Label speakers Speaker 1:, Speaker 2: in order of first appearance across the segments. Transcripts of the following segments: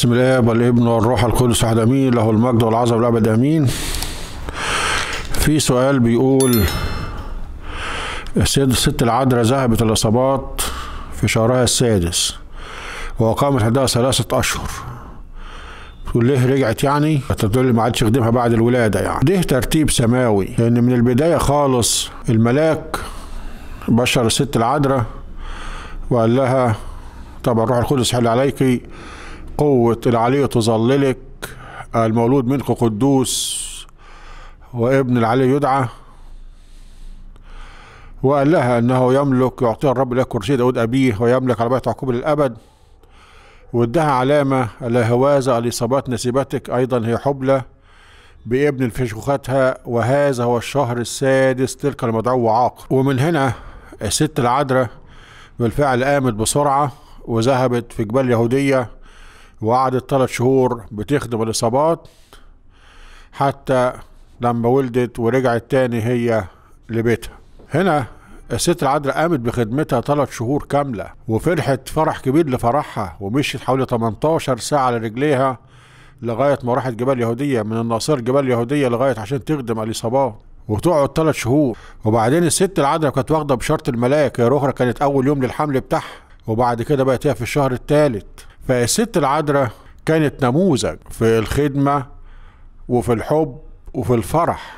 Speaker 1: باسم الاب والابن والروح القدس واحد امين له المجد والعظم والابد امين في سؤال بيقول السيد الست العدرة ذهبت الاصابات في شهرها السادس وقامت عندها ثلاثة أشهر تقول ليه رجعت يعني تقول لي ما عادش يخدمها بعد الولادة يعني ده ترتيب سماوي لأن من البداية خالص الملاك بشر الست العدرة وقال لها طبعا روح القدس حل عليكي قوة العلي تظللك المولود منك قدوس وابن العلي يدعى وقال لها انه يملك يعطيها الرب لك كرسي داود ابيه ويملك على بيت يعقوب للابد وادها علامه الا هوذا الاصابات نسبتك ايضا هي حبلى بابن لفشوختها وهذا هو الشهر السادس تلك المدعو عاق ومن هنا الست العذراء بالفعل قامت بسرعه وذهبت في جبال يهوديه وقعدت ثلاث شهور بتخدم الإصابات حتى لما ولدت ورجعت تاني هي لبيتها هنا الست العدرا قامت بخدمتها ثلاث شهور كاملة وفرحت فرح كبير لفرحها ومشيت حوالي 18 ساعة على رجليها لغاية ما راحت جبال يهودية من الناصير جبال يهودية لغاية عشان تخدم الإصابات وتقعد ثلاث شهور وبعدين الست العدرا كانت واخدة بشرط الملاك هي أخرى كانت أول يوم للحمل بتاعها وبعد كده بقت هي في الشهر الثالث فالست العذراء كانت نموذج في الخدمة وفي الحب وفي الفرح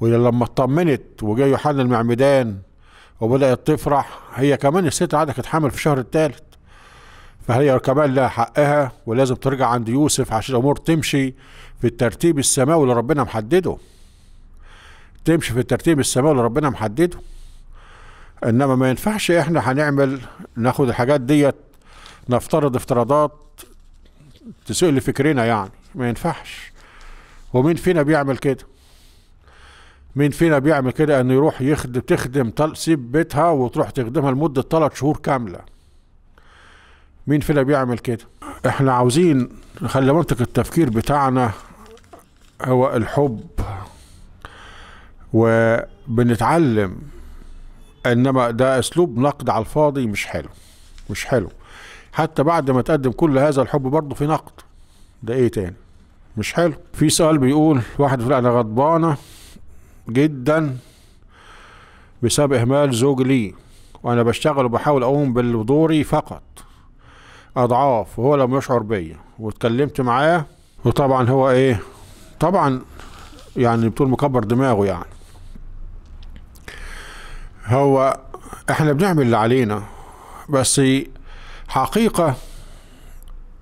Speaker 1: ولما اطمنت وجاء يوحنا المعمدان وبدأت تفرح هي كمان الست العذراء كانت حامل في الشهر الثالث فهي كمان لها حقها ولازم ترجع عند يوسف عشان الامور تمشي في الترتيب السماوي اللي ربنا محدده تمشي في الترتيب السماوي اللي ربنا محدده انما ما ينفعش احنا هنعمل ناخد الحاجات ديت نفترض افتراضات تسوء لفكرنا يعني ما ينفعش ومين فينا بيعمل كده مين فينا بيعمل كده انه يروح يخدم تخدم تسيب بيتها وتروح تخدمها لمده ثلاث شهور كامله مين فينا بيعمل كده احنا عاوزين نخلي منطق التفكير بتاعنا هو الحب وبنتعلم انما ده اسلوب نقد على الفاضي مش حلو مش حلو حتى بعد ما تقدم كل هذا الحب برضه في نقد ده ايه تاني مش حلو في سؤال بيقول واحد لا انا غضبانه جدا بسبب اهمال زوج لي وانا بشتغل وبحاول اقوم بدوري فقط اضعاف وهو لم يشعر بيا واتكلمت معاه وطبعا هو ايه طبعا يعني بتقول مكبر دماغه يعني هو احنا بنعمل اللي علينا بس حقيقة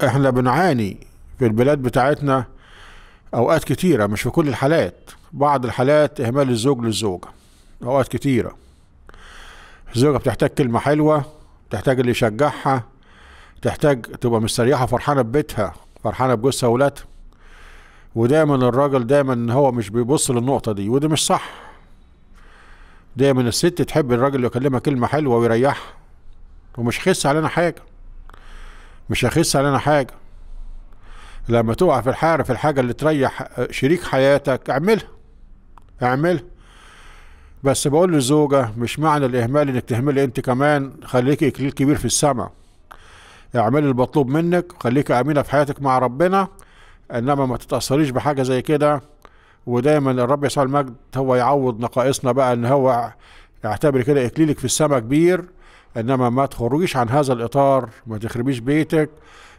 Speaker 1: احنا بنعاني في البلاد بتاعتنا اوقات كتيرة مش في كل الحالات بعض الحالات اهمال الزوج للزوجة اوقات كتيرة الزوجة بتحتاج كلمة حلوة بتحتاج اللي يشجعها تحتاج تبقى مستريحة فرحانة ببيتها فرحانة بجوزها وولادها ودايما الراجل دايما ان هو مش بيبص للنقطة دي وده مش صح دايما الست تحب الراجل يكلمها كلمة حلوة ويريحها ومش خس علينا حاجة مش هيخس علينا حاجه لما تقع في الحاره في الحاجه اللي تريح شريك حياتك اعملها اعملها بس بقول للزوجة مش معنى الإهمال إنك تهملي أنت كمان خليكي إكليل كبير في السماء اعملي المطلوب منك خليكي أمينة في حياتك مع ربنا إنما ما تتأثريش بحاجة زي كده ودايما الرب يسوع المجد هو يعوض نقائصنا بقى إن هو يعتبر كده إكليلك في السماء كبير انما ما تخرجيش عن هذا الاطار ما تخربيش بيتك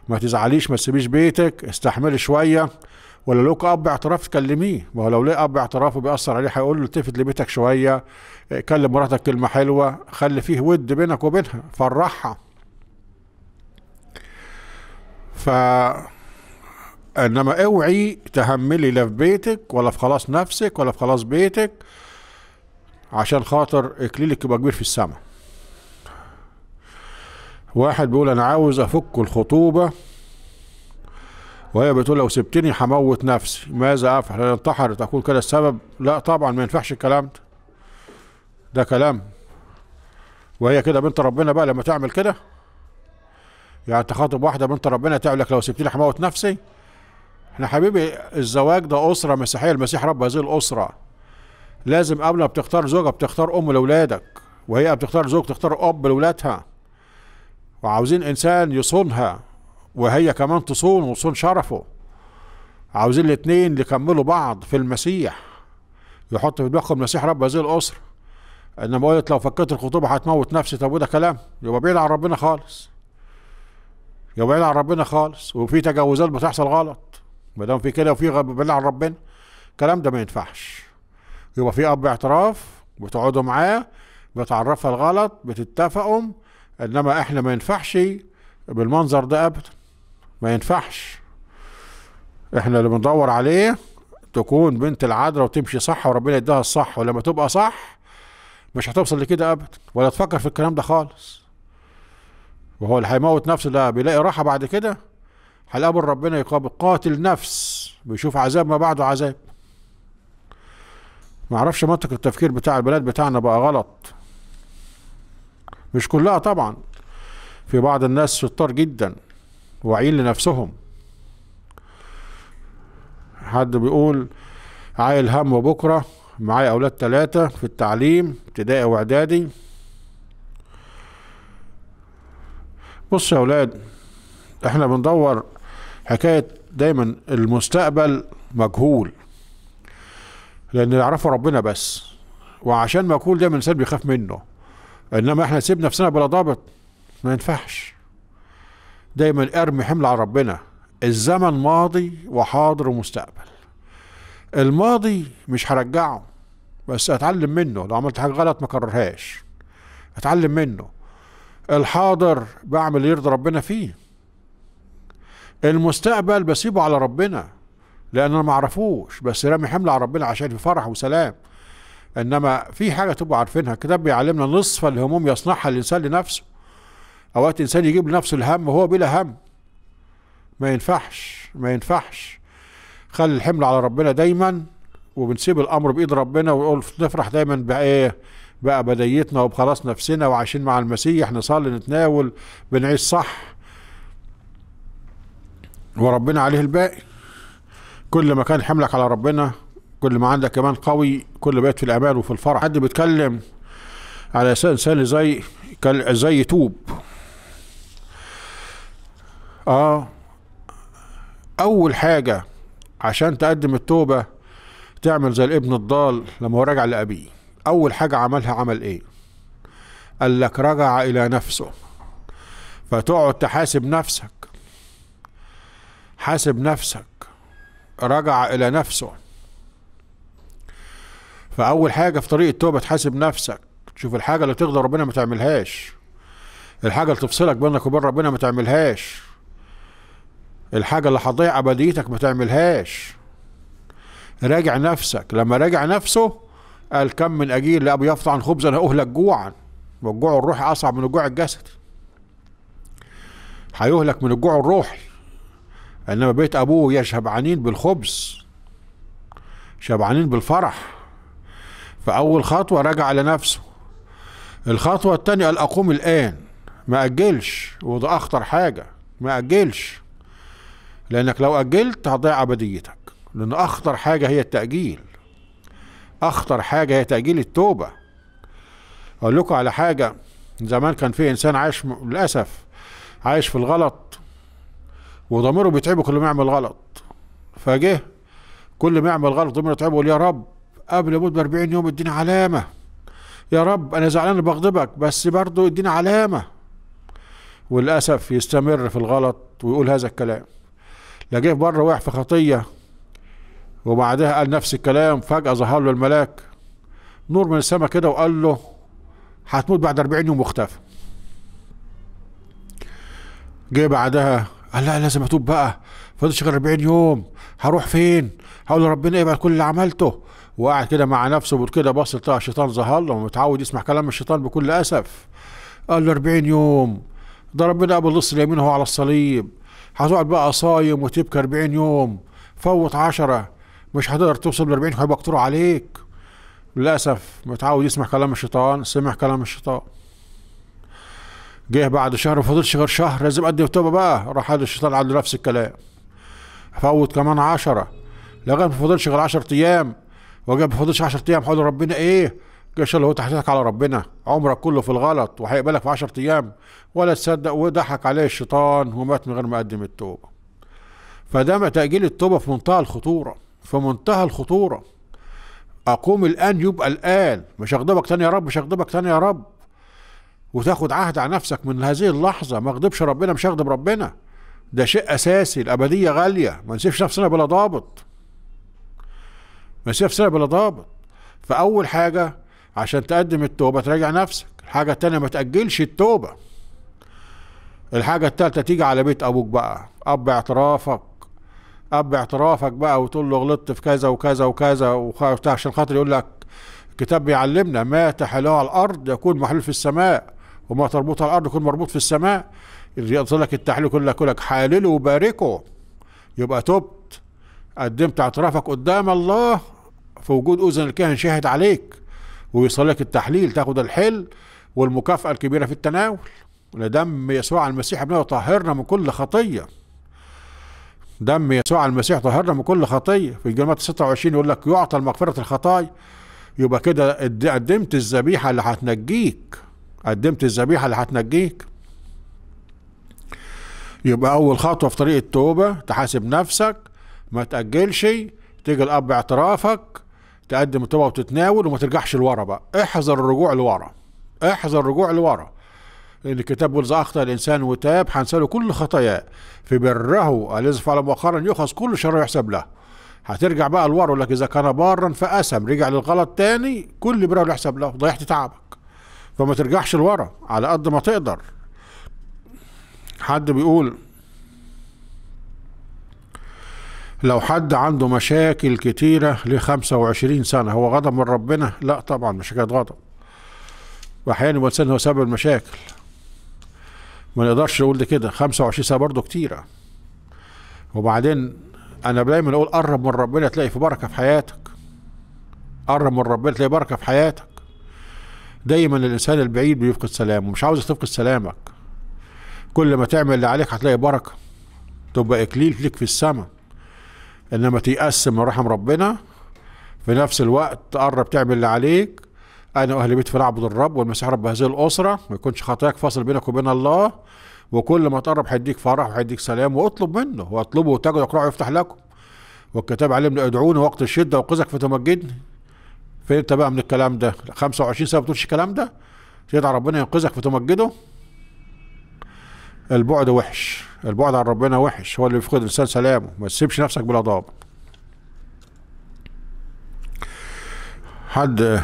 Speaker 1: ما تزعليش ما تسيبيش بيتك استحملي شويه ولا لو اب اعتراف تكلميه ما هو لو ليه اب اعترافه بيأثر عليه هيقول له التفت لبيتك شويه كلم مراتك كلمه حلوه خلي فيه ود بينك وبينها فرحها ف انما اوعي تهملي لا في بيتك ولا في خلاص نفسك ولا في خلاص بيتك عشان خاطر اكليلك يبقى كبير في السماء واحد بيقول انا عاوز افك الخطوبه وهي بتقول لو سبتني هموت نفسي ماذا افعل انتحرت اقول كده السبب لا طبعا ما ينفعش الكلام ده ده كلام وهي كده بنت ربنا بقى لما تعمل كده يعني تخاطب واحده بنت ربنا تعمل لك لو سبتني هموت نفسي احنا حبيبي الزواج ده اسره مسيحيه المسيح رب هذه الاسره لازم قبل ما بتختار زوجه بتختار ام لاولادك وهي بتختار زوج تختار اب لاولادها وعاوزين انسان يصونها وهي كمان تصون وصون شرفه عاوزين الاثنين يكملوا بعض في المسيح يحط في دماغهم المسيح رب هذه الاسره انما قلت لو فكيت الخطوبه هتموت نفسي طب وده كلام يبقى بعيد عن ربنا خالص يبقى بعيد عن ربنا خالص وفي تجاوزات بتحصل غلط ما دام في كده وفي بعيد عن ربنا الكلام ده ما ينفعش يبقى في اب اعتراف بتقعدوا معاه بتعرفها الغلط بتتفقوا انما احنا ما ينفعش بالمنظر ده ابدا ما ينفعش احنا اللي بندور عليه تكون بنت العذراء وتمشي صح وربنا يديها الصح ولما تبقى صح مش هتوصل لكده ابدا ولا تفكر في الكلام ده خالص وهو اللي هيموت نفسه ده بيلاقي راحه بعد كده هيقابل ربنا يقابل قاتل نفس بيشوف عذاب ما بعده عذاب معرفش منطق التفكير بتاع البلاد بتاعنا بقى غلط مش كلها طبعا في بعض الناس شطار جدا واعيين لنفسهم حد بيقول عايل هم بكرة معايا أولاد ثلاثة في التعليم ابتدائي وإعدادي بص يا أولاد احنا بندور حكاية دايما المستقبل مجهول لأن يعرفه ربنا بس وعشان مجهول دايما الإنسان بيخاف منه انما احنا نسيب نفسنا بلا ضابط ما ينفعش دايما ارمي حمل على ربنا الزمن ماضي وحاضر ومستقبل الماضي مش هرجعه بس اتعلم منه لو عملت حاجه غلط ما كررهاش اتعلم منه الحاضر بعمل يرضى ربنا فيه المستقبل بسيبه على ربنا لان انا ما اعرفوش بس رامي حمل على ربنا عشان في فرح وسلام انما في حاجه تبقوا عارفينها الكتاب بيعلمنا نصف الهموم يصنعها الانسان لنفسه اوقات الانسان يجيب لنفسه الهم وهو بلا هم ما ينفعش ما ينفعش خلي الحمل على ربنا دايما وبنسيب الامر بايد ربنا ونقول نفرح دايما بايه بأبديتنا وبخلاص نفسنا وعايشين مع المسيح نصلي نتناول بنعيش صح وربنا عليه الباقي كل ما كان حملك على ربنا كل ما عندك كمان قوي كل بيت في الامان وفي الفرح حد بيتكلم على اساس انسان زي زي يتوب اه اول حاجه عشان تقدم التوبه تعمل زي الابن الضال لما هو راجع لابيه اول حاجه عملها عمل ايه قال لك رجع الى نفسه فتقعد تحاسب نفسك حاسب نفسك رجع الى نفسه فاول حاجه في طريق التوبه تحاسب نفسك تشوف الحاجه اللي تغضب ربنا ما تعملهاش الحاجه اللي تفصلك بينك وبين ربنا ما تعملهاش الحاجه اللي هتضيع ابديتك ما تعملهاش راجع نفسك لما راجع نفسه قال كم من اجيل لابو يفطع عن خبز انا اهلك جوعا والجوع الروحي اصعب من الجوع الجسدي هيهلك من الجوع الروحي انما بيت ابوه يا شبعانين بالخبز شبعانين بالفرح فأول خطوة رجع لنفسه الخطوة التانية قال أقوم الآن ما أجلش وده أخطر حاجة ما أجلش لأنك لو أجلت هتضيع أبديتك لأن أخطر حاجة هي التأجيل أخطر حاجة هي تأجيل التوبة أقول لكم على حاجة زمان كان في إنسان عايش للأسف عايش في الغلط وضميره بيتعبه كل ما يعمل غلط فجه كل ما يعمل غلط ضميره يتعبه يقول يا رب قبل اموت ب 40 يوم اديني علامه يا رب انا زعلان بغضبك بس برضه اديني علامه وللاسف يستمر في الغلط ويقول هذا الكلام لا جه بره وقع في خطيه وبعدها قال نفس الكلام فجاه ظهر له الملاك نور من السماء كده وقال له هتموت بعد 40 يوم واختفى جه بعدها قال لا لازم اتوب بقى فاضل شغل 40 يوم هروح فين هقول لربنا ايه بعد كل اللي عملته وقاعد كده مع نفسه كده بص لقى الشيطان ظهر له ومتعود يسمع كلام الشيطان بكل اسف قال له 40 يوم ده ربنا قبل نص اليمين وهو على الصليب هتقعد بقى صايم وتبكى 40 يوم فوت 10 مش هتقدر توصل ل 40 هيبقى كتور عليك للاسف متعود يسمع كلام الشيطان سمع كلام الشيطان جه بعد شهر ما فضلش غير شهر لازم قد توبه بقى راح قال الشيطان عنده نفس الكلام فوت كمان عشرة لغايه ما فضلش غير 10 ايام وجاء فاضلش 10 ايام حول ربنا ايه شاء الله هو تحسسك على ربنا عمرك كله في الغلط وهيقبلك في 10 ايام ولا تصدق وضحك عليه الشيطان ومات من غير ما قدم التوبه فدام تاجيل التوبه في منتهى الخطوره في منتهى الخطوره اقوم الان يبقى الان مش اغضبك تاني يا رب مش اغضبك تاني يا رب وتاخد عهد على نفسك من هذه اللحظه ما اغضبش ربنا مش اغضب ربنا ده شيء اساسي الابديه غاليه ما نسيبش نفسنا بلا ضابط ما في سبب ولا ضابط فأول حاجة عشان تقدم التوبة تراجع نفسك الحاجة التانية ما تأجلش التوبة الحاجة التالتة تيجي على بيت أبوك بقى أب اعترافك أب اعترافك بقى وتقول له غلطت في كذا وكذا وكذا وخ... عشان خاطر يقول لك الكتاب بيعلمنا ما على الأرض يكون محلول في السماء وما تربطه على الأرض يكون مربوط في السماء يقول لك التحليل يقول لك حالله وباركه يبقى توبت قدمت اعترافك قدام الله في وجود اذن الكاهن شاهد عليك لك التحليل تاخد الحل والمكافأة الكبيرة في التناول لدم يسوع المسيح ابنه طهرنا من كل خطية دم يسوع المسيح طهرنا من كل خطية في الجماعة 26 يقول لك يعطى المغفرة الخطايا يبقى كده قدمت الذبيحة اللي هتنجيك قدمت الذبيحة اللي هتنجيك يبقى أول خطوة في طريق التوبة تحاسب نفسك ما تاجلش تيجي الاب باعترافك تقدم التوبة وتتناول وما ترجعش لورا بقى احذر الرجوع لورا احذر الرجوع لورا لان الكتاب بيقول اذا اخطا الانسان وتاب حنساله كل خطاياه في بره الذي فعل مؤخرا يؤخذ كل شر يحسب له هترجع بقى لورا لك اذا كان بارا فاسم رجع للغلط تاني كل بره يحسب له ضيعت تعبك فما ترجعش لورا على قد ما تقدر حد بيقول لو حد عنده مشاكل كتيرة ل 25 سنة هو غضب من ربنا؟ لا طبعا مش حكاية غضب وأحيانا يبقى الإنسان هو سبب المشاكل ما نقدرش نقول ده كده 25 سنة برضه كتيرة وبعدين أنا دايما أقول قرب من ربنا تلاقي في بركة في حياتك قرب من ربنا تلاقي بركة في حياتك دايما الإنسان البعيد بيفقد سلامه مش عاوز تفقد سلامك كل ما تعمل اللي عليك هتلاقي بركة تبقى إكليل ليك في السماء انما تيقسم من رحم ربنا في نفس الوقت تقرب تعمل اللي عليك انا واهل بيت فنعبد الرب والمسيح رب هذه الاسره ما يكونش خطاياك فاصل بينك وبين الله وكل ما تقرب هيديك فرح وهيديك سلام واطلب منه واطلبه وتجد اقرعه يفتح لكم والكتاب علمنا ادعوني وقت الشده وقذك فتمجدني فين انت بقى من الكلام ده 25 سنه ما بتقولش الكلام ده تدعى ربنا ينقذك فتمجده البعد وحش البعد عن ربنا وحش هو اللي بيفقد الانسان سلامه ما تسيبش نفسك بلا ضاب حد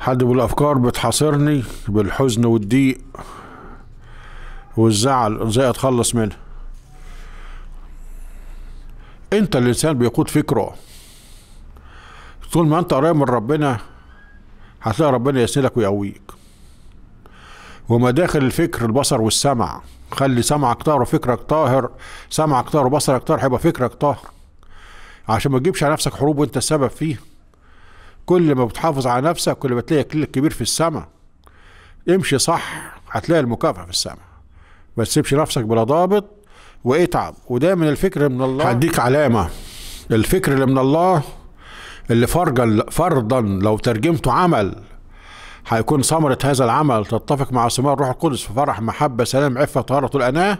Speaker 1: حد بالافكار بتحاصرني بالحزن والضيق والزعل ازاي اتخلص منها انت الانسان بيقود فكره طول ما انت قريب من ربنا هتلاقي ربنا يسندك ويقويك ومداخل الفكر البصر والسمع خلي سمعك طاهر وفكرك طاهر سمعك طاهر وبصرك طاهر هيبقى فكرك طاهر عشان ما تجيبش على نفسك حروب وانت السبب فيه كل ما بتحافظ على نفسك كل ما تلاقي كل كبير في السماء امشي صح هتلاقي المكافأة في السماء ما تسيبش نفسك بلا ضابط واتعب ودايما الفكر من الله هديك علامة الفكر اللي من الله اللي فرجا فرضا لو ترجمته عمل هيكون ثمرة هذا العمل تتفق مع ثمار الروح القدس في فرح محبة سلام عفة طهارة الأناة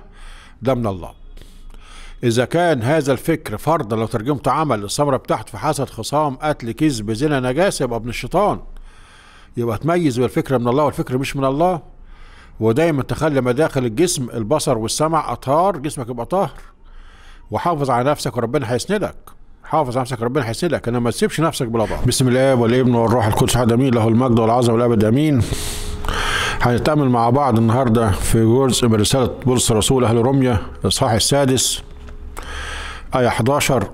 Speaker 1: ده من الله إذا كان هذا الفكر فرضا لو ترجمت عمل الثمرة بتاعته في حسد خصام قتل كذب زنا نجاسة يبقى ابن الشيطان يبقى تميز الفكرة من الله والفكر مش من الله ودايما تخلي مداخل الجسم البصر والسمع أطهار جسمك يبقى طاهر وحافظ على نفسك وربنا هيسندك حافظ نفسك ربنا هيسندك انما ما تسيبش نفسك بلا ضعف بسم الله والابن والروح القدس احد امين له المجد والعظمه والابد امين هنتأمل مع بعض النهارده في جزء من رساله بولس الرسول اهل روميا الاصحاح السادس ايه 11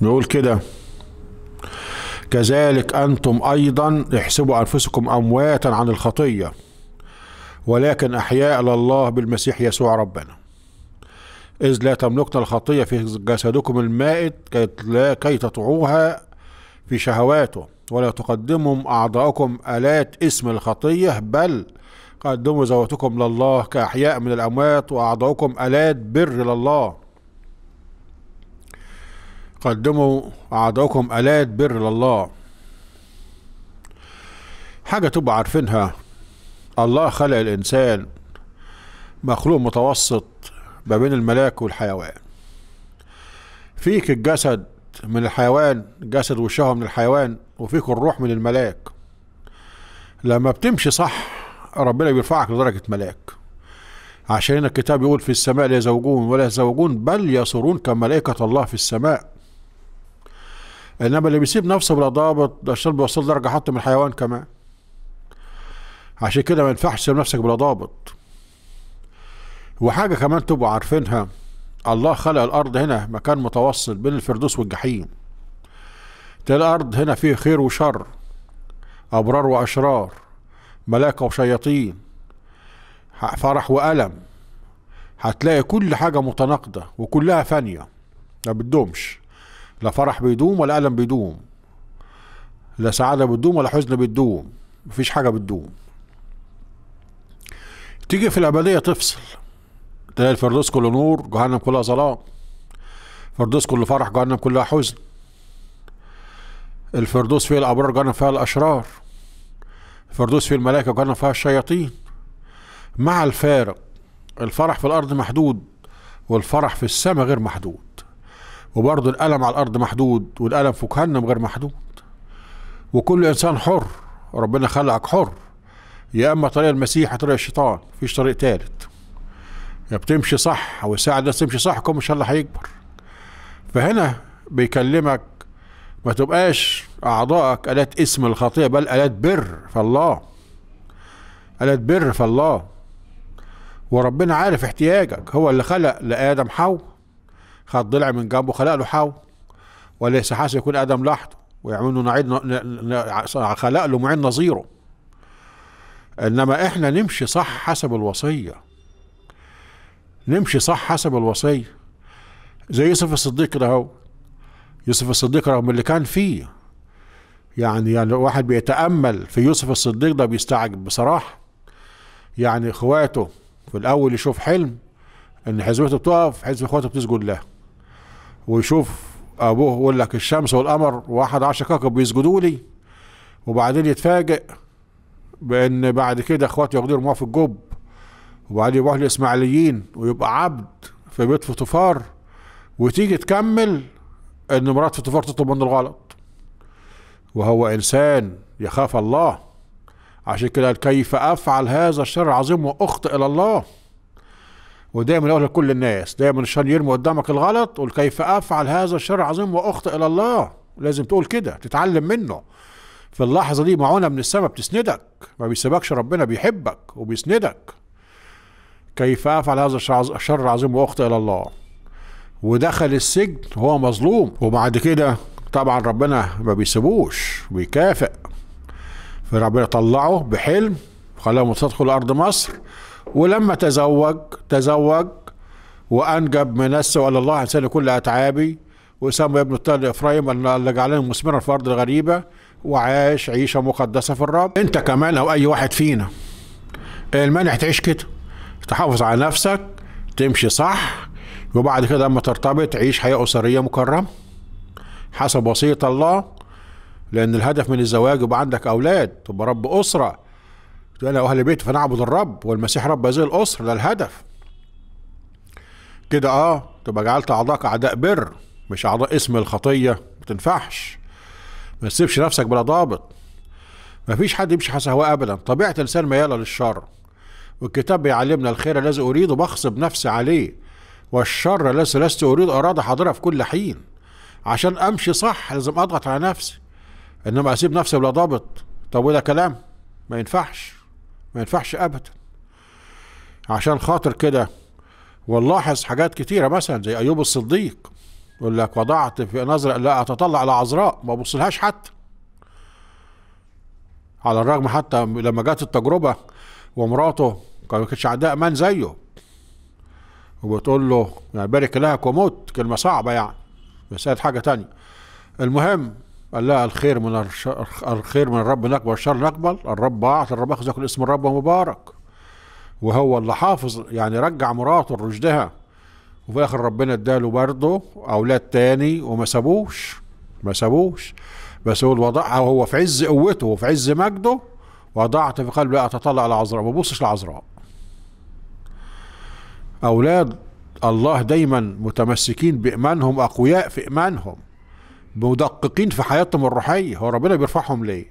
Speaker 1: بيقول كده كذلك أنتم أيضا احسبوا أنفسكم أمواتا عن الخطية ولكن أحياء لله بالمسيح يسوع ربنا إذ لا تملكن الخطية في جسدكم المائت كي تطعوها في شهواته ولا تقدموا أعضاءكم آلات اسم الخطية بل قدموا زواتكم لله كأحياء من الأموات وأعضاءكم آلات بر لله قدموا أعضاءكم آلات بر لله حاجة تبقى عارفينها الله خلق الإنسان مخلوق متوسط ما بين الملاك والحيوان فيك الجسد من الحيوان جسد وشهوة من الحيوان وفيك الروح من الملاك لما بتمشي صح ربنا بيرفعك لدرجة ملاك عشان الكتاب يقول في السماء لا يزوجون ولا يزوجون بل يصرون كملائكة الله في السماء انما اللي بيسيب نفسه بلا ضابط ده الشرب بيوصل درجة حتى من الحيوان كمان عشان كده ما ينفعش تسيب نفسك بلا ضابط وحاجة كمان تبقوا عارفينها الله خلق الأرض هنا مكان متوسط بين الفردوس والجحيم تلاقي الأرض هنا فيه خير وشر أبرار وأشرار ملائكة وشياطين فرح وألم هتلاقي كل حاجة متناقضة وكلها فانية ما بتدومش لا فرح بيدوم ولا ألم بيدوم لا سعادة بتدوم ولا حزن بتدوم مفيش حاجة بتدوم تيجي في الأبدية تفصل تلاقي الفردوس كله نور جهنم كلها ظلام الفردوس كله فرح جهنم كلها حزن الفردوس فيه الأبرار جهنم فيها الأشرار الفردوس فيه الملائكة جهنم فيها الشياطين مع الفارق الفرح في الأرض محدود والفرح في السماء غير محدود وبرضه الألم على الأرض محدود والألم في جهنم غير محدود وكل إنسان حر ربنا خلقك حر يا إما طريق المسيح يا طريق الشيطان مفيش طريق ثالث بتمشي صح او يساعد الناس تمشي صح كم ان شاء الله هيكبر فهنا بيكلمك ما تبقاش اعضائك الات اسم الخطيه بل الات بر فالله الات بر فالله وربنا عارف احتياجك هو اللي خلق لادم حو خد ضلع من جنبه خلق له حو وليس حاسب يكون ادم لحظه ويعمل له نعيد خلق له معين نظيره انما احنا نمشي صح حسب الوصيه نمشي صح حسب الوصية زي يوسف الصديق ده هو يوسف الصديق رغم اللي كان فيه يعني يعني واحد بيتأمل في يوسف الصديق ده بيستعجب بصراحة يعني اخواته في الأول يشوف حلم إن حزبته بتقف حزب اخواته بتسجد له ويشوف أبوه يقول لك الشمس والقمر واحد عشر كوكب بيسجدوا لي وبعدين يتفاجئ بإن بعد كده اخواته ياخدوه يرموها في الجب وبعدين يروح الاسماعيليين ويبقى عبد في بيت فطفار وتيجي تكمل ان مرات فطفار تطلب منه الغلط وهو انسان يخاف الله عشان كده كيف افعل هذا الشر العظيم واخطئ الى الله ودايما اقول لكل الناس دايما الشر يرمي قدامك الغلط قول كيف افعل هذا الشر العظيم واخطئ الى الله لازم تقول كده تتعلم منه في اللحظه دي معونه من السماء بتسندك ما بيسيبكش ربنا بيحبك وبيسندك كيف افعل هذا الشر العظيم واخطئ الى الله ودخل السجن وهو مظلوم وبعد كده طبعا ربنا ما بيسيبوش بيكافئ فربنا طلعه بحلم خلاه متدخل ارض مصر ولما تزوج تزوج وانجب منسى وقال الله انسان كل اتعابي وسمى ابن الطالب افرايم اللي جعلني مثمرا في ارض غريبه وعاش عيشه مقدسه في الرب انت كمان او اي واحد فينا المانع تعيش كده تحافظ على نفسك تمشي صح وبعد كده لما ترتبط عيش حياة أسرية مكرمة حسب وصية الله لأن الهدف من الزواج يبقى عندك أولاد تبقى رب أسرة أنا وأهل البيت فنعبد الرب والمسيح رب هذه الأسرة ده الهدف كده أه تبقى جعلت أعضاك أعداء بر مش أعضاء اسم الخطية ما تنفعش ما تسيبش نفسك بلا ضابط مفيش حد يمشي حسب هواه أبدا طبيعة الإنسان ميالة للشر والكتاب بيعلمنا الخير الذي أريده بخصب نفسي عليه والشر الذي لست أريد أراد حاضرة في كل حين عشان أمشي صح لازم أضغط على نفسي إنما أسيب نفسي بلا ضابط طب وده كلام ما ينفعش ما ينفعش أبدا عشان خاطر كده ونلاحظ حاجات كتيرة مثلا زي أيوب الصديق يقول لك وضعت في نظرة لا أتطلع على عذراء ما ببصلهاش حتى على الرغم حتى لما جت التجربة ومراته ما كانش عندها امان زيه وبتقول له يعني بارك لك وموت كلمه صعبه يعني بس هي حاجه تانية المهم قال لها الخير من الخير من الرب نقبل والشر نقبل الرب اعطى الرب اخذ كل اسم الرب مبارك وهو اللي حافظ يعني رجع مراته لرشدها وفي الاخر ربنا اداله برضه اولاد تاني وما سابوش ما سابوش بس هو وضعها وهو في عز قوته وفي عز مجده وضعت في قلبي اتطلع عذراء ما ببصش لعذراء أولاد الله دايما متمسكين بإيمانهم أقوياء في إيمانهم مدققين في حياتهم الروحية هو ربنا بيرفعهم ليه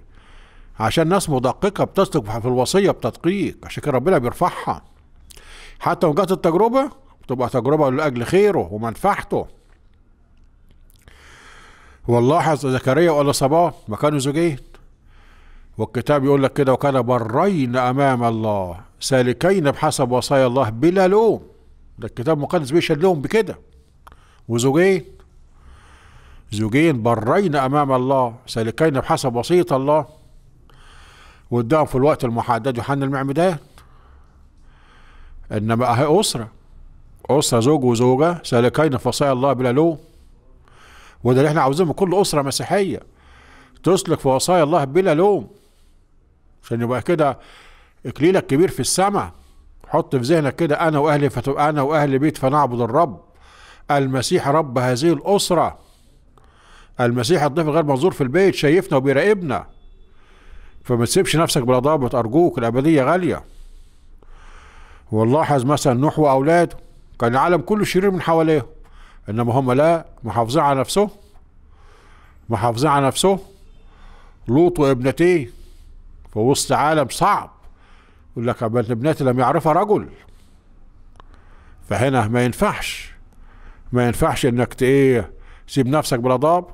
Speaker 1: عشان ناس مدققة بتصدق في الوصية بتدقيق عشان كده ربنا بيرفعها حتى لو جت التجربة تبقى تجربة لأجل خيره ومنفعته ولاحظ زكريا وقال صباح ما كانوا زوجين والكتاب يقول لك كده وكان برين أمام الله سالكين بحسب وصايا الله بلا لوم ده الكتاب المقدس بيشهد لهم بكده وزوجين زوجين برين امام الله سالكين بحسب وصيه الله واداهم في الوقت المحدد يوحنا المعمدان انما اهي اسره اسره زوج وزوجه سالكين في وصايا الله بلا لوم وده اللي احنا عاوزينه كل اسره مسيحيه تسلك في وصايا الله بلا لوم عشان يبقى كده اكليلك كبير في السماء حط في ذهنك كده انا واهلي فتبقى انا واهل بيت فنعبد الرب المسيح رب هذه الاسره المسيح الضيف غير منظور في البيت شايفنا وبيراقبنا فما تسيبش نفسك بلا ضابط ارجوك الابديه غاليه ونلاحظ مثلا نوح واولاده كان العالم كله شرير من حواليه انما هم لا محافظين على نفسهم محافظين على نفسهم لوط وابنتيه في وسط عالم صعب يقول لك بنت ابنتي لم يعرفها رجل فهنا ما ينفعش ما ينفعش انك ايه تسيب نفسك بلا ضاب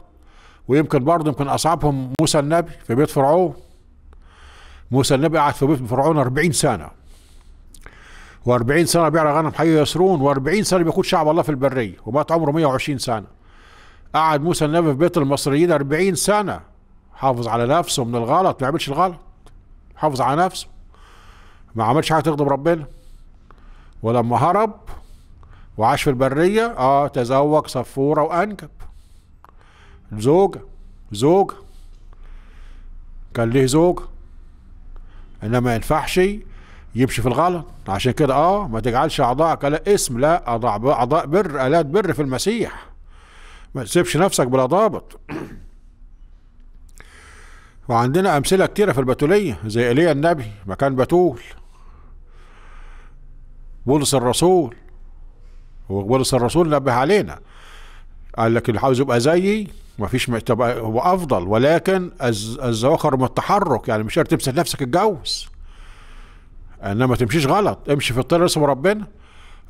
Speaker 1: ويمكن برضه يمكن اصعبهم موسى النبي في بيت فرعون موسى النبي قعد في بيت فرعون 40 سنه و40 سنه بيعرى غنم حي يسرون و40 سنه بيقود شعب الله في البريه ومات عمره 120 سنه قعد موسى النبي في بيت المصريين 40 سنه حافظ على نفسه من الغلط ما يعملش الغلط حافظ على نفسه ما عملش حاجه تغضب ربنا ولما هرب وعاش في البريه اه تزوج صفوره وانجب زوجه زوجه كان ليه زوجه انما ما ينفعش يمشي في الغلط عشان كده اه ما تجعلش اعضائك لا اسم لا اعضاء اعضاء بر الات بر في المسيح ما تسيبش نفسك بلا ضابط وعندنا امثله كتيره في البتوليه زي ايليا النبي مكان بتول بولس الرسول هو بولس الرسول نبه علينا قال لك اللي عاوز يبقى زيي ما فيش هو افضل ولكن الزواخر من التحرك يعني مش تمسك نفسك اتجوز انما تمشيش غلط امشي في الطريق اسم ربنا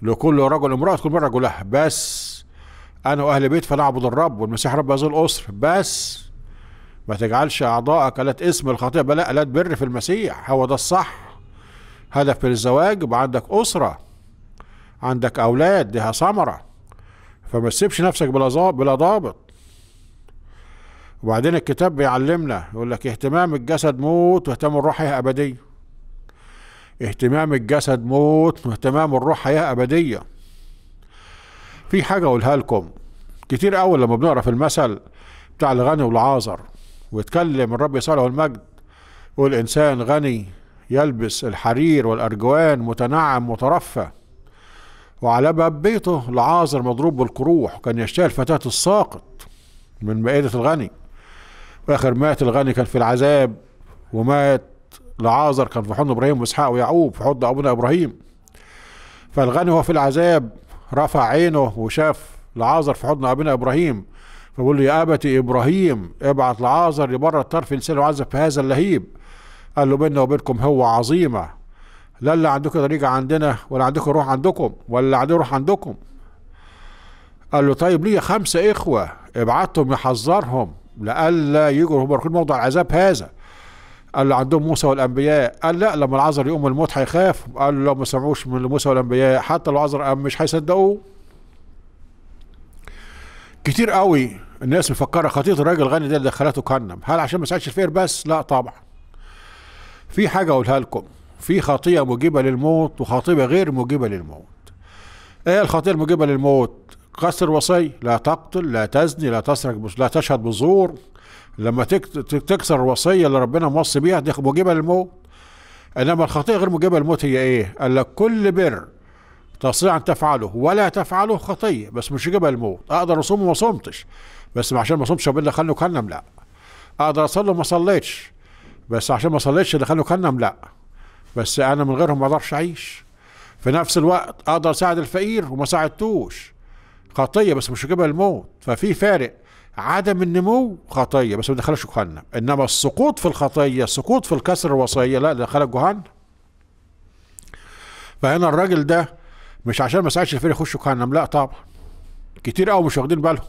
Speaker 1: لكل رجل امراه كل مرة رجلها بس انا واهل بيت فنعبد الرب والمسيح رب هذه الاسر بس ما تجعلش اعضائك الات اسم الخطيئه بلا الات بر في المسيح هو ده الصح هدف الزواج يبقى عندك اسره عندك أولاد لها ثمرة فما تسيبش نفسك بلا بلا ضابط وبعدين الكتاب بيعلمنا يقول لك اهتمام الجسد موت واهتمام الروح حياة أبدية اهتمام الجسد موت واهتمام الروح حياة أبدية في حاجة أقولها لكم كتير أول لما بنقرأ في المثل بتاع الغني والعازر ويتكلم الرب يسوع له المجد والإنسان غني يلبس الحرير والأرجوان متنعم مترفه وعلى باب بيته العازر مضروب بالقروح كان يشتهي الفتاة الساقط من مائدة الغني وآخر مات الغني كان في العذاب ومات العازر كان في حضن إبراهيم وإسحاق ويعقوب في حضن أبونا إبراهيم فالغني هو في العذاب رفع عينه وشاف العازر في حضن أبونا إبراهيم فقول له يا أبتي إبراهيم ابعت العازر لبره طرف لسانه وعزف في هذا اللهيب قال له بيننا وبينكم هو عظيمة لا اللي عندكم طريقة عندنا ولا عندكم روح عندكم ولا عندكم روح عندكم قال له طيب ليه خمسة إخوة ابعتهم يحذرهم لئلا يجوا هم كل موضع العذاب هذا قال له عندهم موسى والانبياء قال لا لما العذر يقوم الموت هيخاف قال له لو ما سمعوش من موسى والانبياء حتى لو عذر قام مش هيصدقوه كتير قوي الناس مفكره خطيه الراجل الغني ده اللي دخلته كنم هل عشان ما سالش الفير بس لا طبعا في حاجه اقولها لكم في خطية موجبة للموت وخطية غير موجبة للموت ايه الخطية الموجبة للموت كسر وصي لا تقتل لا تزني لا تسرق لا تشهد بزور لما تكسر الوصية اللي ربنا موصي بيها دي موجبة للموت انما الخطية غير موجبة للموت هي ايه قال لك كل بر تستطيع ان تفعله ولا تفعله خطية بس مش موجبه للموت اقدر اصوم وما صمتش بس عشان ما صمتش ربنا خلني جهنم لا اقدر اصلي وما صليتش بس عشان ما صليتش اللي خلني جهنم لا بس انا من غيرهم ما اقدرش اعيش في نفس الوقت اقدر اساعد الفقير وما ساعدتوش خطيه بس مش هجيبها الموت ففي فارق عدم النمو خطيه بس ما دخلش جهنم انما السقوط في الخطيه السقوط في الكسر الوصيه لا دخلك جهنم فهنا الراجل ده مش عشان ما ساعدش الفقير يخش جهنم لا طبعا كتير قوي مش واخدين بالهم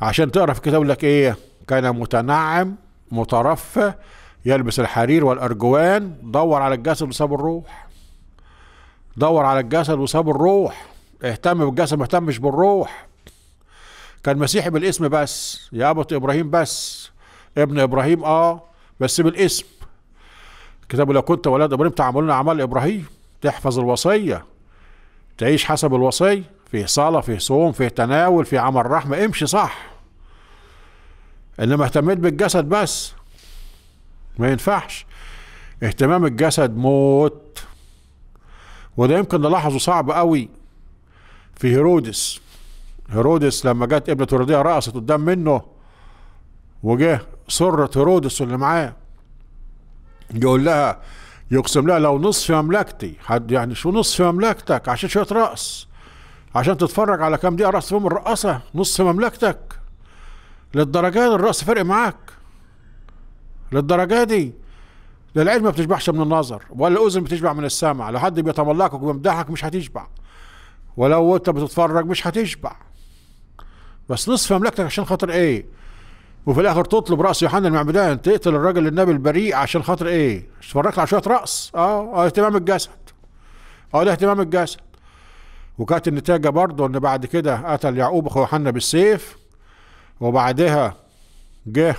Speaker 1: عشان تقرا في الكتاب لك ايه كان متنعم مترفه يلبس الحرير والأرجوان دور على الجسد وساب الروح دور على الجسد وساب الروح اهتم بالجسد ما اهتمش بالروح كان مسيحي بالاسم بس يا أبط إبراهيم بس ابن إبراهيم آه بس بالاسم كتابه لو كنت ولاد ابراهيم تعملون اعمال ابراهيم تحفظ الوصيه تعيش حسب الوصيه فيه صلاه فيه صوم فيه تناول فيه عمل رحمه امشي صح انما اهتميت بالجسد بس ما ينفعش اهتمام الجسد موت وده يمكن نلاحظه صعب قوي في هيرودس هيرودس لما جت ابنة هيرودية رقصت قدام منه وجه سرة هيرودس اللي معاه يقول لها يقسم لها لو نصف مملكتي حد يعني شو نصف مملكتك عشان شوية رقص عشان تتفرج على كام دقيقة رقص فيهم الرقصة نصف مملكتك للدرجات الرقص فرق معاك للدرجه دي ده العين ما بتشبعش من النظر ولا الاذن بتشبع من السمع لو حد بيتملقك وبيمدحك مش هتشبع ولو انت بتتفرج مش هتشبع بس نصف مملكتك عشان خاطر ايه وفي الاخر تطلب راس يوحنا المعمدان تقتل الراجل النبي البريء عشان خاطر ايه اتفرجت على شويه راس اه اه اهتمام الجسد اه ده اهتمام الجسد وكانت النتاجه برضه ان بعد كده قتل يعقوب اخو يوحنا بالسيف وبعدها جه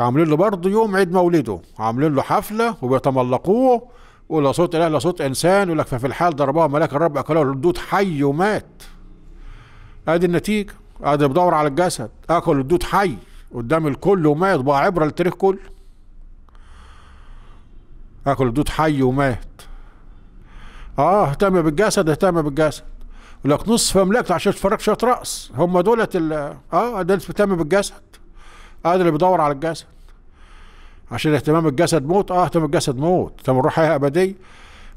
Speaker 1: عاملين له برضه يوم عيد مولده عاملين له حفله وبيتملقوه ولا صوت اله لا صوت انسان يقول لك ففي الحال ضربها ملاك الرب اكلوه الدود حي ومات ادي النتيجه ادي بدور على الجسد اكل الدود حي قدام الكل ومات بقى عبره للتاريخ كله اكل الدود حي ومات اه اهتم بالجسد اهتم بالجسد ولك نصف ملاك عشان تتفرج شويه راس هم دولت اه ده بتهتم بالجسد ادي اللي بيدور على الجسد عشان اهتمام الجسد موت اه اهتمام الجسد موت طب الروح حياه ابديه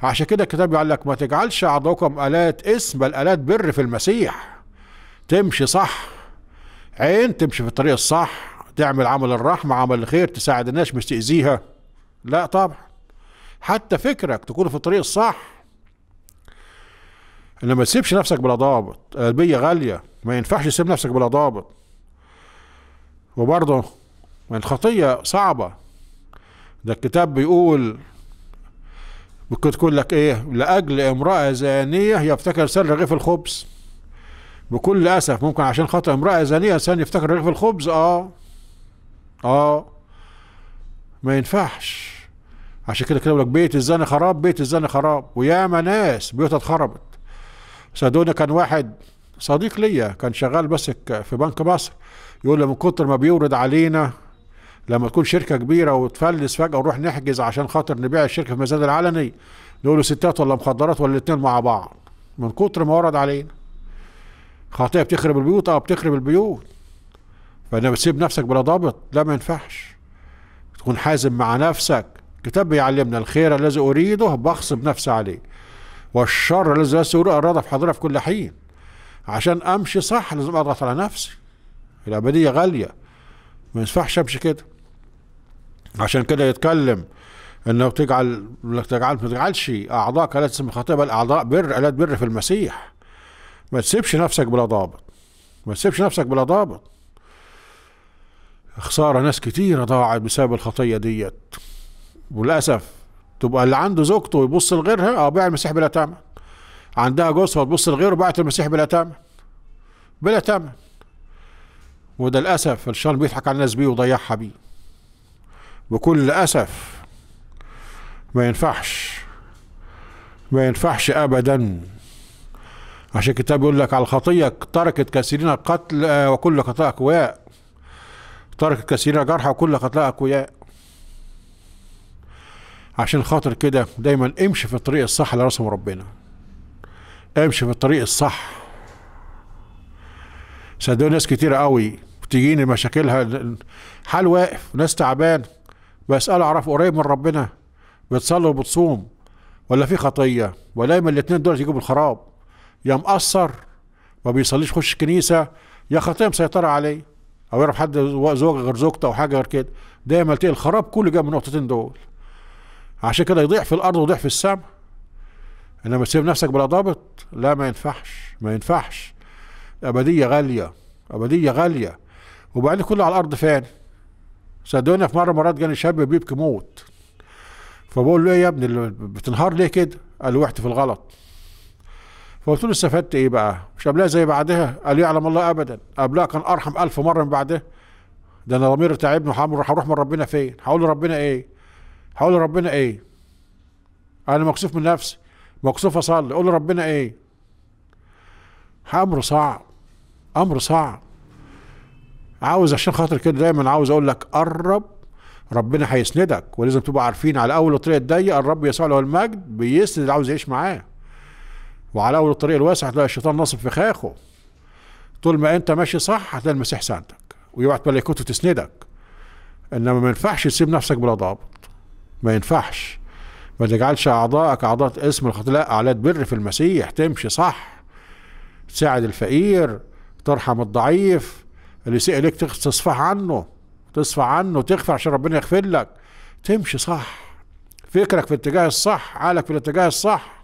Speaker 1: عشان كده الكتاب يقول لك ما تجعلش عضوكم الات اسم بل الات بر في المسيح تمشي صح عين تمشي في الطريق الصح تعمل عمل الرحمه عمل الخير تساعد الناس مش تاذيها لا طبعا حتى فكرك تكون في الطريق الصح انما ما تسيبش نفسك بلا ضابط قلبيه غاليه ما ينفعش تسيب نفسك بلا ضابط وبرضه الخطية صعبة ده الكتاب بيقول ممكن تقول لك ايه لأجل امرأة زانية يفتكر سر رغيف الخبز بكل أسف ممكن عشان خطأ امرأة زانية إنسان يفتكر رغيف الخبز اه اه ما ينفعش عشان كده كده لك بيت الزنا خراب بيت الزنا خراب وياما ناس بيوتها اتخربت سادونا كان واحد صديق ليا كان شغال بس في بنك مصر يقول لي من كتر ما بيورد علينا لما تكون شركة كبيرة وتفلس فجأة ونروح نحجز عشان خاطر نبيع الشركة في مزاد العلني نقول له ستات ولا مخدرات ولا الاتنين مع بعض من كتر ما ورد علينا خطية بتخرب البيوت اه بتخرب البيوت فانا بتسيب نفسك بلا ضابط لا ما ينفعش تكون حازم مع نفسك الكتاب بيعلمنا الخير الذي اريده بخصب نفسي عليه والشر الذي لا اريده اراده في حضرتك في كل حين عشان امشي صح لازم اضغط على نفسي الابديه غاليه ما ينفعش امشي كده عشان كده يتكلم انه تجعل تجعل ما تجعلش اعضاءك لا تسمى خطيبة بل اعضاء بر الات بر في المسيح ما تسيبش نفسك بلا ضابط ما تسيبش نفسك بلا ضابط خساره ناس كتيره ضاعت بسبب الخطيه ديت وللاسف تبقى اللي عنده زوجته يبص لغيرها اه بيع المسيح بلا تمن عندها جوزها تبص لغيره باعت المسيح بلا تمن بلا تمن وده للأسف الشيطان بيضحك على الناس بيه ويضيعها بيه بكل أسف ما ينفعش ما ينفعش أبدا عشان الكتاب بيقول لك على الخطية تركت كثيرين قتل آه، وكل قتلاء أقوياء تركت كثيرين جرحى وكل قتلاء أقوياء عشان خاطر كده دايما امشي في الطريق الصح اللي رسمه ربنا امشي في الطريق الصح صدقوا ناس كتير قوي بتجيني مشاكلها حال واقف ناس تعبان بسأله أعرف قريب من ربنا بتصلي وبتصوم ولا في خطية ولا من الاتنين دول يجيبوا الخراب يا مقصر ما بيصليش يخش الكنيسة يا خطية مسيطرة عليه أو يعرف حد زوج غير زوجته أو حاجة غير كده دايما تلاقي الخراب كله جاي من النقطتين دول عشان كده يضيع في الأرض ويضيع في السماء انما تسيب نفسك بلا ضابط لا ما ينفعش ما ينفعش أبدية غالية أبدية غالية وبعدين كله على الأرض فين صدقونا في مرة مرات جاني شاب بيبكي موت فبقول له ايه يا ابني بتنهار ليه كده؟ قال وقعت في الغلط. فقلت له استفدت ايه بقى؟ مش قبلها زي بعدها؟ قال يعلم الله ابدا، قبلها كان ارحم الف مره من بعدها. ده انا ضميري تعبني هروح من ربنا فين؟ هقول لربنا ايه؟ هقول لربنا ايه؟ انا مكسوف من نفسي، مكسوف اصلي، اقول لربنا ايه؟ حمر صعب امر صعب عاوز عشان خاطر كده دايما عاوز اقول لك قرب ربنا هيسندك ولازم تبقوا عارفين على اول الطريق الضيق الرب يسوع له المجد بيسند اللي عاوز يعيش معاه وعلى اول الطريق الواسع هتلاقي الشيطان ناصب خاخه طول ما انت ماشي صح هتلاقي المسيح ساندك ويبعت ملائكته تسندك انما ما ينفعش تسيب نفسك بلا ضابط ما ينفعش ما تجعلش اعضائك اعضاء اسم لا اعلاد بر في المسيح تمشي صح تساعد الفقير ترحم الضعيف اللي يسيء اليك تصفى عنه تصفى عنه تخفى عشان ربنا يغفر لك تمشي صح فكرك في الاتجاه الصح عقلك في الاتجاه الصح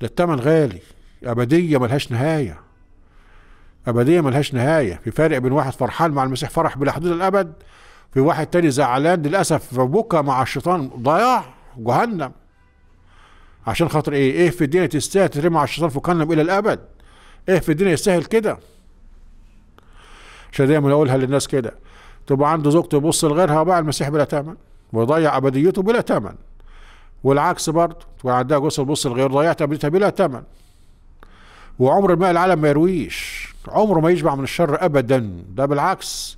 Speaker 1: ده التمن غالي أبدية ملهاش نهاية أبدية ملهاش نهاية في فارق بين واحد فرحان مع المسيح فرح بلا حدود الأبد في واحد تاني زعلان للأسف بكى مع الشيطان ضياع جهنم عشان خاطر إيه إيه في الدنيا تستاهل ترمي على الشيطان في جهنم إلى الأبد ايه في الدنيا يستاهل كده عشان دايما اقولها للناس كده تبقى عنده زوجته يبص لغيرها وباع المسيح بلا ثمن ويضيع ابديته بلا ثمن والعكس برضه تبقى عندها جوز تبص لغير ضيعت ابديتها بلا ثمن وعمر الماء العالم ما يرويش عمره ما يشبع من الشر ابدا ده بالعكس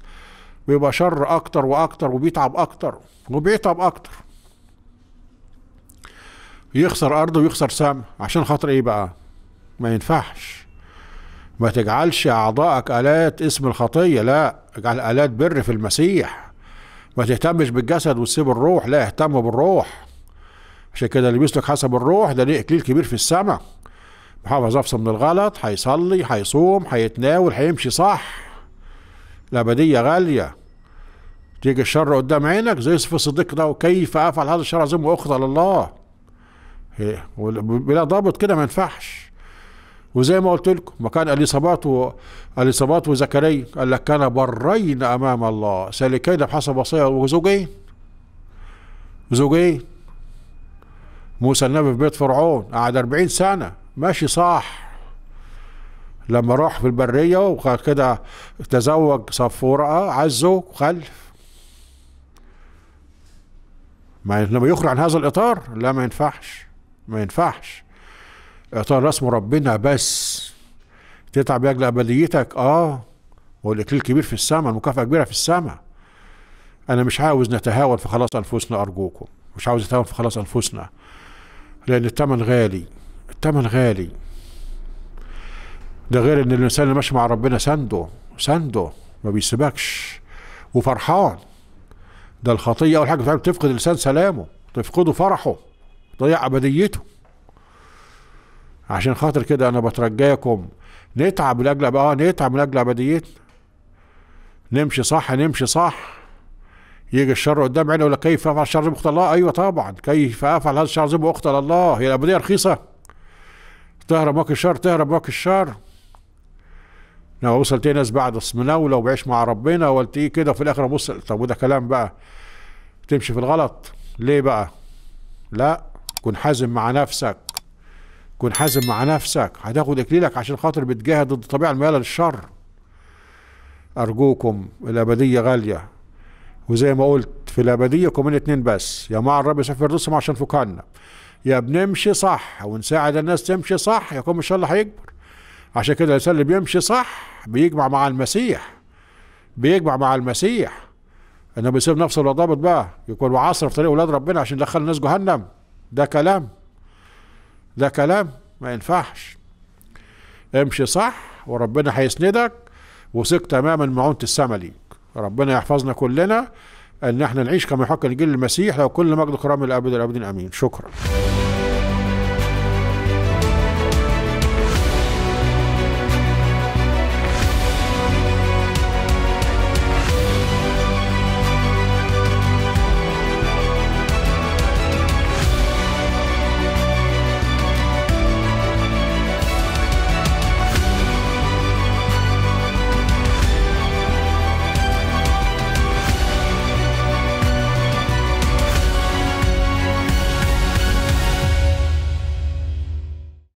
Speaker 1: بيبقى شر اكتر واكتر وبيتعب اكتر وبيتعب اكتر يخسر ارضه ويخسر سامه عشان خاطر ايه بقى ما ينفعش ما تجعلش أعضائك آلات اسم الخطية لا اجعل آلات بر في المسيح ما تهتمش بالجسد وتسيب الروح لا اهتم بالروح عشان كده اللي بيسلك حسب الروح ده ليه إكليل كبير في السماء محافظ نفسه من الغلط هيصلي هيصوم هيتناول هيمشي صح الأبدية غالية تيجي الشر قدام عينك زي في الصديق ده وكيف أفعل هذا الشر عظيم وأخضع لله بلا ضابط كده ما ينفعش وزي ما قلت لكم ما كان اليصابات اليصابات وزكريا قال لك كان برين امام الله سالكين بحسب وصيه وزوجين زوجين موسى النبي في بيت فرعون قعد 40 سنه ماشي صح لما راح في البريه وقال كده تزوج صفوره عزه وخلف ما لما يخرج عن هذا الاطار لا ما ينفعش ما ينفعش اعطاها رسم ربنا بس تتعب لاجل ابديتك اه والاكل الكبير في السماء المكافاه كبيره في السماء انا مش عاوز نتهاون في خلاص انفسنا ارجوكم مش عاوز نتهاون في خلاص انفسنا لان الثمن غالي الثمن غالي ده غير ان الانسان اللي ماشي مع ربنا سنده سنده ما بيسيبكش وفرحان ده الخطيه اول حاجه بتفقد الانسان سلامه تفقده فرحه تضيع ابديته عشان خاطر كده انا بترجاكم نتعب لاجل اه نتعب لاجل ابديتنا نمشي صح نمشي صح يجي الشر قدام عينه ولا كيف افعل الشر ذي الله ايوه طبعا كيف افعل هذا الشر ذي الله هي الابديه رخيصه تهرب واك الشر تهرب واك الشر لو نعم، وصلت ناس بعد مناوله وبعيش مع ربنا والتقي كده وفي الاخر ابص طب وده كلام بقى تمشي في الغلط ليه بقى لا كن حازم مع نفسك كن حازم مع نفسك هتاخد اكليلك عشان خاطر بتجاهد ضد الطبيعه المياله للشر ارجوكم الابديه غاليه وزي ما قلت في الابديه كمان اتنين بس يا مع الرب سافر رسم عشان فكانا يا بنمشي صح ونساعد الناس تمشي صح يكون ان شاء الله هيكبر عشان كده الانسان اللي بيمشي صح بيجمع مع المسيح بيجمع مع المسيح انه بيسيب نفسه ولا ضابط بقى يكون معاصر في طريق ولاد ربنا عشان يدخل الناس جهنم ده كلام ده كلام ما ينفعش امشي صح وربنا هيسندك وثق تماما معونة السما ليك ربنا يحفظنا كلنا ان احنا نعيش كما يحق الجيل المسيح لو كل مجد كرام الابد الابدين امين شكرا